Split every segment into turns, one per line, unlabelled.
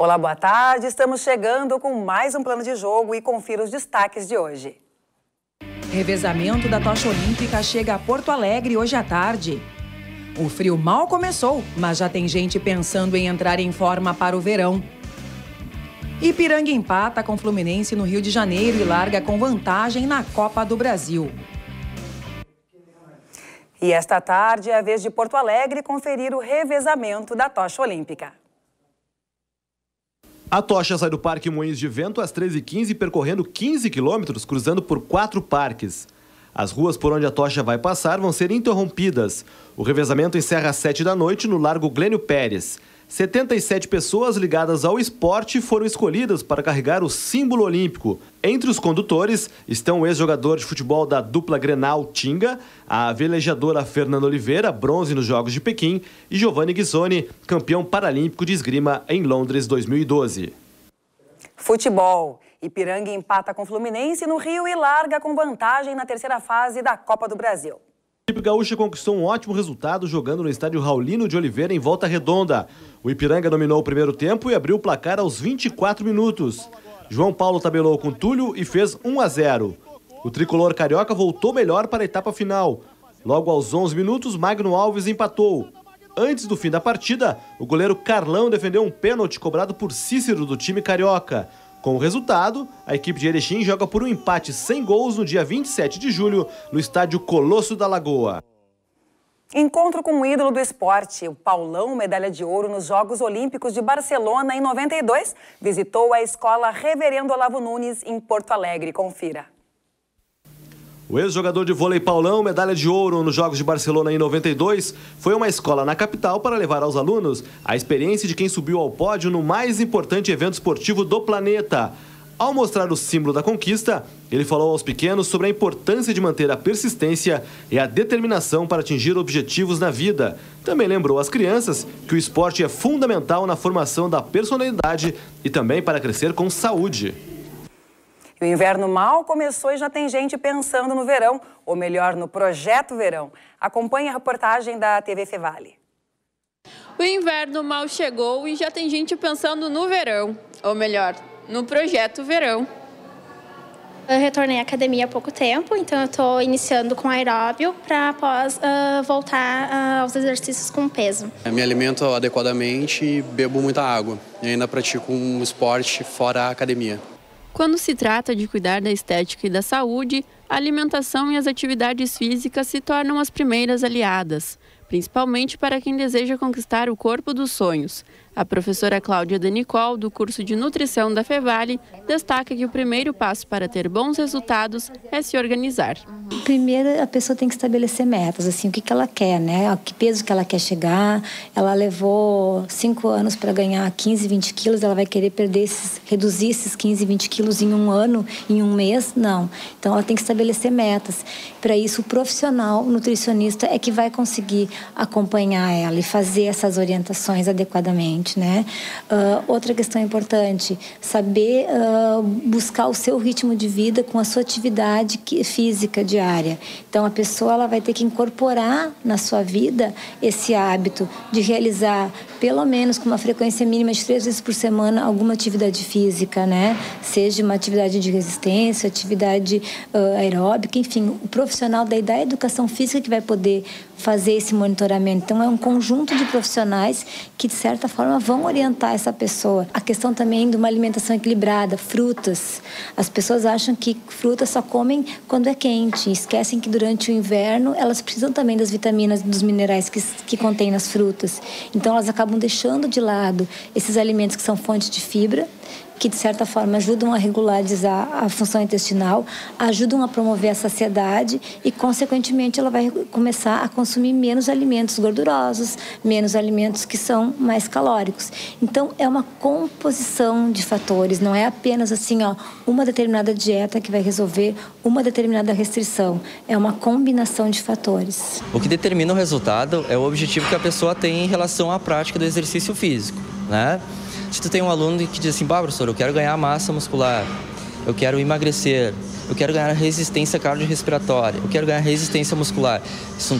Olá, boa tarde. Estamos chegando com mais um plano de jogo e confira os destaques de hoje. Revezamento da tocha olímpica chega a Porto Alegre hoje à tarde. O frio mal começou, mas já tem gente pensando em entrar em forma para o verão. Ipiranga empata com Fluminense no Rio de Janeiro e larga com vantagem na Copa do Brasil. E esta tarde é a vez de Porto Alegre conferir o revezamento da tocha olímpica.
A tocha sai do Parque Moinhos de Vento às 13h15, percorrendo 15 quilômetros, cruzando por quatro parques. As ruas por onde a tocha vai passar vão ser interrompidas. O revezamento encerra às 7 da noite no Largo Glênio Pérez. 77 pessoas ligadas ao esporte foram escolhidas para carregar o símbolo olímpico. Entre os condutores estão o ex-jogador de futebol da dupla Grenal Tinga, a velejadora Fernanda Oliveira, bronze nos Jogos de Pequim, e Giovanni Ghisoni, campeão paralímpico de esgrima em Londres 2012.
Futebol. Ipiranga empata com Fluminense no Rio e larga com vantagem na terceira fase da Copa do Brasil
equipe gaúcha conquistou um ótimo resultado jogando no estádio Raulino de Oliveira em Volta Redonda. O Ipiranga dominou o primeiro tempo e abriu o placar aos 24 minutos. João Paulo tabelou com Túlio e fez 1 a 0. O tricolor carioca voltou melhor para a etapa final. Logo aos 11 minutos, Magno Alves empatou. Antes do fim da partida, o goleiro Carlão defendeu um pênalti cobrado por Cícero do time carioca. Com o resultado, a equipe de Erechim joga por um empate sem gols no dia 27 de julho, no estádio Colosso da Lagoa.
Encontro com o ídolo do esporte, o Paulão, medalha de ouro nos Jogos Olímpicos de Barcelona em 92, visitou a escola Reverendo Olavo Nunes em Porto Alegre. Confira.
O ex-jogador de vôlei Paulão, medalha de ouro nos Jogos de Barcelona em 92, foi uma escola na capital para levar aos alunos a experiência de quem subiu ao pódio no mais importante evento esportivo do planeta. Ao mostrar o símbolo da conquista, ele falou aos pequenos sobre a importância de manter a persistência e a determinação para atingir objetivos na vida. Também lembrou às crianças que o esporte é fundamental na formação da personalidade e também para crescer com saúde.
E o inverno mal começou e já tem gente pensando no verão, ou melhor, no projeto verão. Acompanhe a reportagem da TV Fevale. O inverno mal chegou e já tem gente pensando no verão, ou melhor, no projeto verão.
Eu retornei à academia há pouco tempo, então eu estou iniciando com aeróbio para após uh, voltar uh, aos exercícios com peso.
Eu me alimento adequadamente e bebo muita água. E ainda pratico um esporte fora a academia. Quando se trata de cuidar da estética e da saúde, a alimentação e as atividades físicas se tornam as primeiras aliadas, principalmente para quem deseja conquistar o corpo dos sonhos. A professora Cláudia Danicol, do curso de nutrição da Fevale, destaca que o primeiro passo para ter bons resultados é se organizar.
Primeiro, a pessoa tem que estabelecer metas, assim, o que, que ela quer, né? Que peso que ela quer chegar. Ela levou cinco anos para ganhar 15, 20 quilos, ela vai querer perder esses, reduzir esses 15, 20 quilos em um ano, em um mês? Não. Então, ela tem que estabelecer metas. Para isso, o profissional, o nutricionista, é que vai conseguir acompanhar ela e fazer essas orientações adequadamente gente, né? Uh, outra questão importante, saber uh, buscar o seu ritmo de vida com a sua atividade física diária. Então, a pessoa ela vai ter que incorporar na sua vida esse hábito de realizar pelo menos com uma frequência mínima de três vezes por semana, alguma atividade física, né? Seja uma atividade de resistência, atividade uh, aeróbica, enfim, o profissional daí da educação física que vai poder fazer esse monitoramento. Então, é um conjunto de profissionais que, de certa forma, vão orientar essa pessoa. A questão também de uma alimentação equilibrada, frutas. As pessoas acham que frutas só comem quando é quente, esquecem que durante o inverno elas precisam também das vitaminas, dos minerais que, que contém nas frutas. Então, elas acabam acabam deixando de lado esses alimentos que são fontes de fibra que de certa forma ajudam a regularizar a função intestinal, ajudam a promover a saciedade e, consequentemente, ela vai começar a consumir menos alimentos gordurosos, menos alimentos que são mais calóricos. Então, é uma composição de fatores, não é apenas assim, ó, uma determinada dieta que vai resolver uma determinada restrição. É uma combinação de fatores.
O que determina o resultado é o objetivo que a pessoa tem em relação à prática do exercício físico, né? Se tu tem um aluno que diz assim, bah, professor, eu quero ganhar massa muscular, eu quero emagrecer, eu quero ganhar resistência cardiorrespiratória, eu quero ganhar resistência muscular. Isso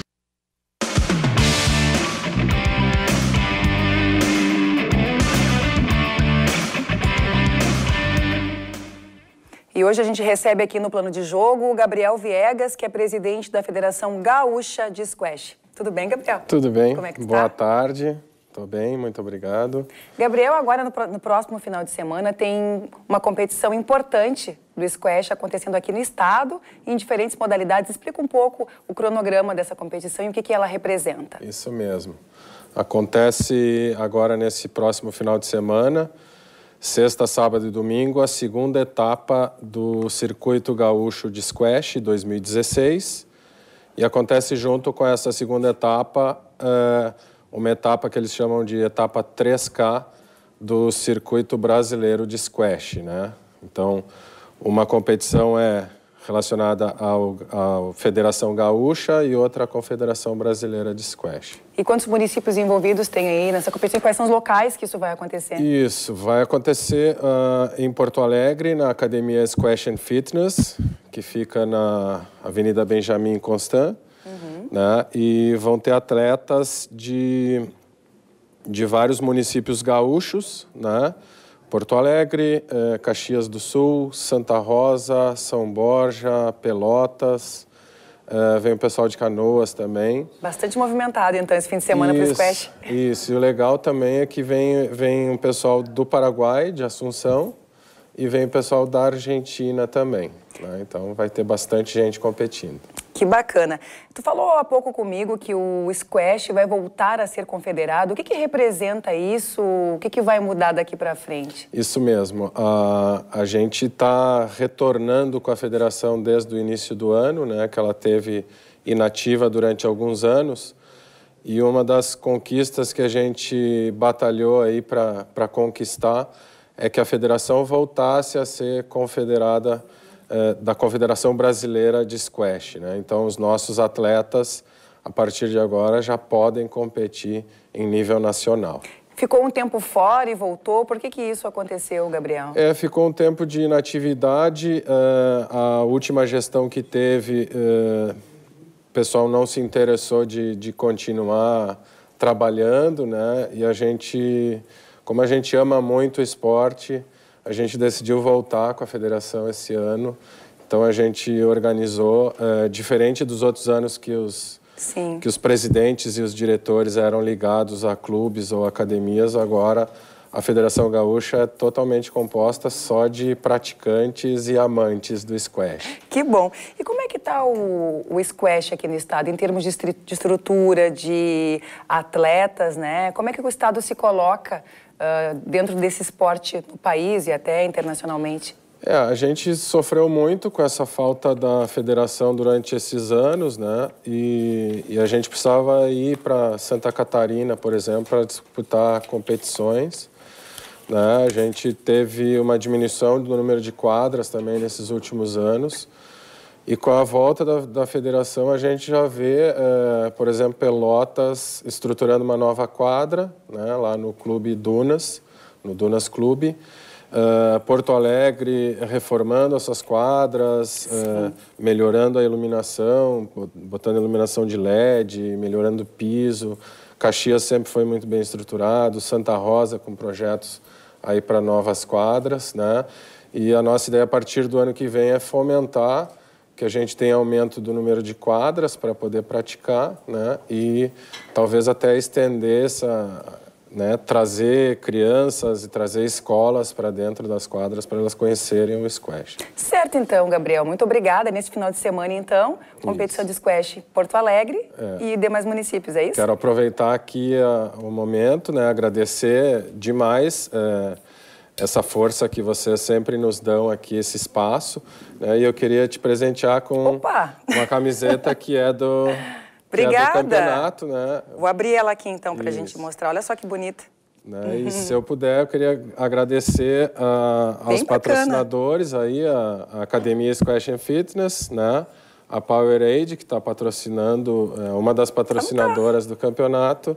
E hoje a gente recebe aqui no plano de jogo o Gabriel Viegas, que é presidente da Federação Gaúcha de Squash. Tudo bem, Gabriel? Tudo bem. Como é que tu Boa tá?
tarde. Estou bem, muito obrigado.
Gabriel, agora no, no, próximo final de semana tem uma competição importante do Squash acontecendo aqui no estado, em diferentes modalidades. Explica um pouco o cronograma dessa competição e o que, que ela representa. Isso
mesmo. Acontece agora nesse próximo final de semana, sexta, sábado e domingo, a segunda etapa do Circuito Gaúcho de Squash 2016. E acontece junto com essa segunda etapa. Uh, uma etapa que eles chamam de etapa 3K do circuito brasileiro de squash, né? Então, uma competição é relacionada à Federação Gaúcha e outra à Confederação Brasileira de Squash.
E quantos municípios envolvidos tem aí nessa competição? Quais são os locais que isso vai acontecer?
Isso, vai acontecer uh, em Porto Alegre, na Academia Squash and Fitness, que fica na Avenida Benjamin Constant uhum. né? E vão ter atletas de, de vários municípios gaúchos, né? Porto Alegre, eh, Caxias do Sul, Santa Rosa, São Borja, Pelotas. Eh, vem o pessoal de Canoas também.
Bastante movimentado, então, esse fim de semana para o Squash.
Isso, e o legal também é que vem, vem o pessoal do Paraguai, de Assunção, e vem o pessoal da Argentina também. Né? Então vai ter bastante gente competindo.
Que bacana. Tu falou há pouco comigo que o squash vai voltar a ser confederado. O que, que representa isso? O que, que vai mudar daqui para frente?
Isso mesmo. A, a gente está retornando com a federação desde o início do ano, né, que ela teve inativa durante alguns anos. E uma das conquistas que a gente batalhou aí para conquistar é que a federação voltasse a ser confederada eh, da Confederação Brasileira de Squash. Né? Então, os nossos atletas, a partir de agora, já podem competir em nível nacional.
Ficou um tempo fora e voltou. Por que, que isso aconteceu, Gabriel?
É, ficou um tempo de inatividade. Uh, a última gestão que teve, uh, o pessoal não se interessou de, de continuar trabalhando, né? E a gente, como a gente ama muito o esporte, a gente decidiu voltar com a federação esse ano. Então a gente organizou, uh, diferente dos outros anos que os, Sim. que os presidentes e os diretores eram ligados a clubes ou academias, agora a Federação Gaúcha é totalmente composta só de praticantes e amantes do squash.
Que bom! E como é que está o, o squash aqui no estado, em termos de, de estrutura, de atletas, né? Como é que o estado se coloca uh, dentro desse esporte no país e até internacionalmente?
É, a gente sofreu muito com essa falta da federação durante esses anos, né? E, e a gente precisava ir para Santa Catarina, por exemplo, para disputar competições. Né? A gente teve uma diminuição do número de quadras também nesses últimos anos. E com a volta da, da federação, a gente já vê, é, por exemplo, Pelotas estruturando uma nova quadra, né, lá no Clube Dunas, no Dunas Clube. É, Porto Alegre reformando as suas quadras, é, melhorando a iluminação, botando iluminação de LED, melhorando o piso. Caxias sempre foi muito bem estruturado, Santa Rosa com projetos aí para novas quadras, né? E a nossa ideia a partir do ano que vem é fomentar que a gente tem aumento do número de quadras para poder praticar, né? E talvez até estender essa, né? Trazer crianças e trazer escolas para dentro das quadras para elas conhecerem o squash.
Certo, então, Gabriel. Muito obrigada. Nesse final de semana, então, competição isso. de squash Porto Alegre é. e demais municípios, é isso? Quero
aproveitar aqui a, é, o momento, né? Agradecer demais. É, essa força que vocês sempre nos dão aqui, esse espaço. Né? E eu queria te presentear com Opa! uma camiseta que é do, Obrigada. Que é do campeonato. Né? Vou abrir
ela aqui então para a gente mostrar. Olha só que bonita.
Né? E se eu puder, eu queria agradecer uh, aos Bem patrocinadores bacana. aí, a, a, Academia Squash and Fitness, né? a Powerade, que está patrocinando, é uma das patrocinadoras do campeonato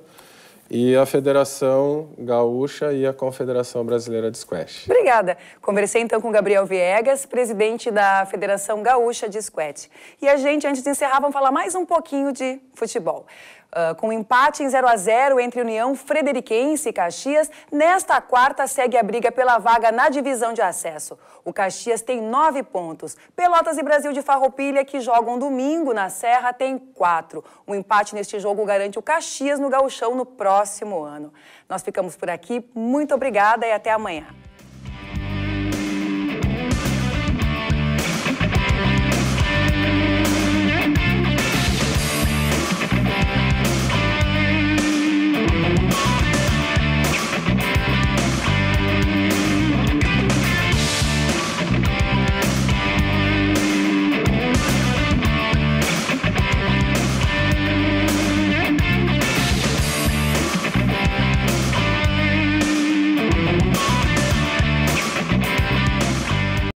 e a Federação Gaúcha e a Confederação Brasileira de Squash.
Obrigada. Conversei então com Gabriel Viegas, presidente da Federação Gaúcha de Squash. E a gente, antes de encerrar, vamos falar mais um pouquinho de futebol. Uh, com um empate em 0 a 0 entre União Frederiquense e Caxias, nesta quarta segue a briga pela vaga na divisão de acesso. O Caxias tem nove pontos. Pelotas e Brasil de Farroupilha, que jogam domingo na Serra, tem quatro. Um empate neste jogo garante o Caxias no gauchão no próximo próximo ano. Nós ficamos por aqui. Muito obrigada e até amanhã.